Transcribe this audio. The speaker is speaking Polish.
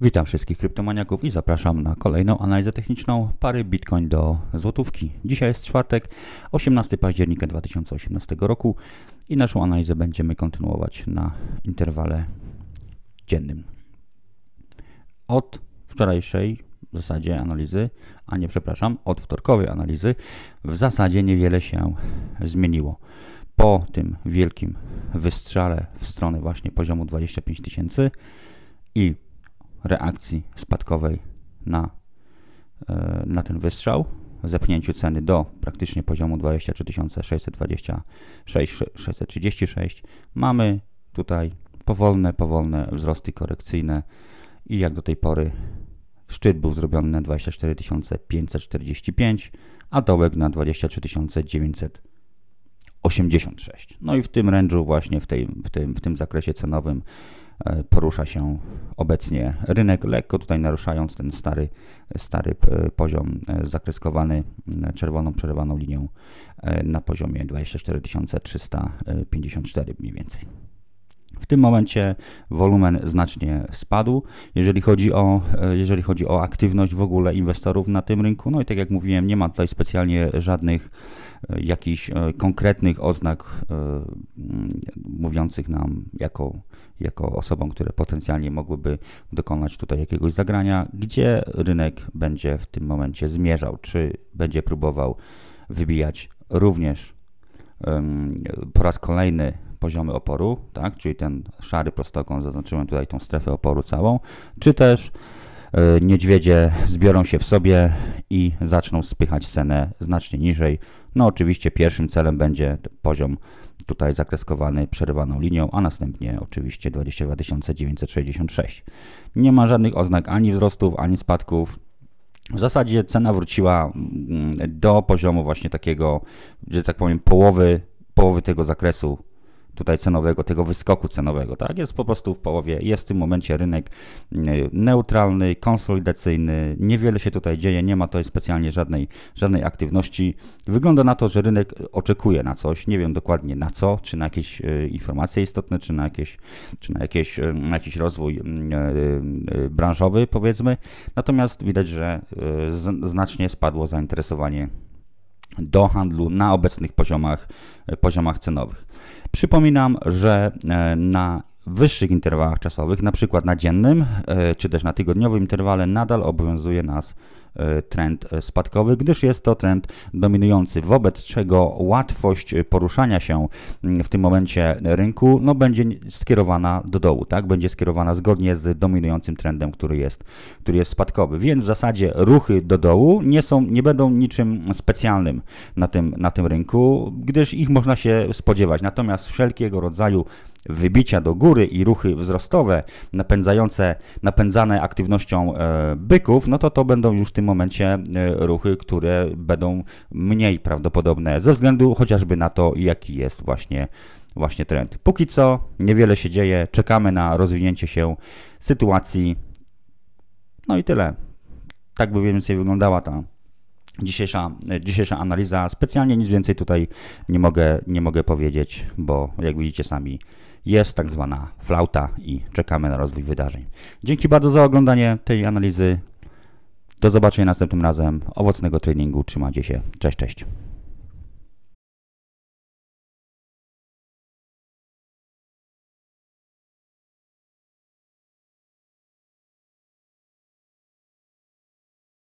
Witam wszystkich kryptomaniaków i zapraszam na kolejną analizę techniczną pary Bitcoin do złotówki. Dzisiaj jest czwartek, 18 października 2018 roku i naszą analizę będziemy kontynuować na interwale dziennym. Od wczorajszej w zasadzie analizy, a nie przepraszam, od wtorkowej analizy w zasadzie niewiele się zmieniło. Po tym wielkim wystrzale w stronę właśnie poziomu 25 tysięcy i reakcji spadkowej na, e, na ten wystrzał, zepchnięciu ceny do praktycznie poziomu 626 636 mamy tutaj powolne, powolne wzrosty korekcyjne i jak do tej pory szczyt był zrobiony na 24 545 a dołek na 986 No i w tym range'u właśnie, w tej w tym, w tym zakresie cenowym E, porusza się obecnie rynek, lekko tutaj naruszając ten stary, stary e, poziom e, zakreskowany czerwoną przerywaną linią na poziomie 24354 mniej więcej. W tym momencie wolumen znacznie spadł, jeżeli chodzi o, e, jeżeli chodzi o aktywność w ogóle inwestorów na tym rynku. No i tak jak mówiłem, nie ma tutaj specjalnie żadnych e, jakichś e, konkretnych oznak mówiących nam jako, jako osobom, które potencjalnie mogłyby dokonać tutaj jakiegoś zagrania, gdzie rynek będzie w tym momencie zmierzał, czy będzie próbował wybijać również po raz kolejny poziomy oporu, tak, czyli ten szary prostokąt, zaznaczyłem tutaj tą strefę oporu całą, czy też y, niedźwiedzie zbiorą się w sobie i zaczną spychać cenę znacznie niżej. No oczywiście pierwszym celem będzie poziom tutaj zakreskowany przerywaną linią, a następnie oczywiście 22 966. Nie ma żadnych oznak ani wzrostów, ani spadków, w zasadzie cena wróciła mm, do poziomu właśnie takiego, że tak powiem, połowy, połowy tego zakresu tutaj cenowego, tego wyskoku cenowego, tak? Jest po prostu w połowie, jest w tym momencie rynek e, neutralny, konsolidacyjny, niewiele się tutaj dzieje, nie ma tutaj specjalnie żadnej, żadnej aktywności. Wygląda na to, że rynek oczekuje na coś, nie wiem dokładnie na co, czy na jakieś e, informacje istotne, czy na, jakieś, czy na jakieś, e, na jakiś rozwój branżowy, powiedzmy. Natomiast widać, że znacznie spadło zainteresowanie do handlu na obecnych poziomach, e, poziomach cenowych. Przypominam, że e, na wyższych interwałach czasowych, na przykład na dziennym e, czy też na tygodniowym interwale, nadal obowiązuje nas trend spadkowy, gdyż jest to trend dominujący, wobec czego łatwość poruszania się w tym momencie rynku no, będzie skierowana do dołu, tak? będzie skierowana zgodnie z dominującym trendem, który jest, który jest spadkowy. Więc w zasadzie ruchy do dołu nie, są, nie będą niczym specjalnym na tym, na tym rynku, gdyż ich można się spodziewać. Natomiast wszelkiego rodzaju wybicia do góry i ruchy wzrostowe napędzające, napędzane aktywnością e, byków, no to to będą już w tym momencie e, ruchy, które będą mniej prawdopodobne ze względu chociażby na to, jaki jest właśnie właśnie trend. Póki co niewiele się dzieje, czekamy na rozwinięcie się sytuacji. No i tyle. Tak by więcej wyglądała ta dzisiejsza, dzisiejsza analiza. Specjalnie nic więcej tutaj nie mogę, nie mogę powiedzieć, bo jak widzicie sami jest tak zwana flauta i czekamy na rozwój wydarzeń. Dzięki bardzo za oglądanie tej analizy. Do zobaczenia następnym razem. Owocnego treningu. Trzymajcie się. Cześć, cześć.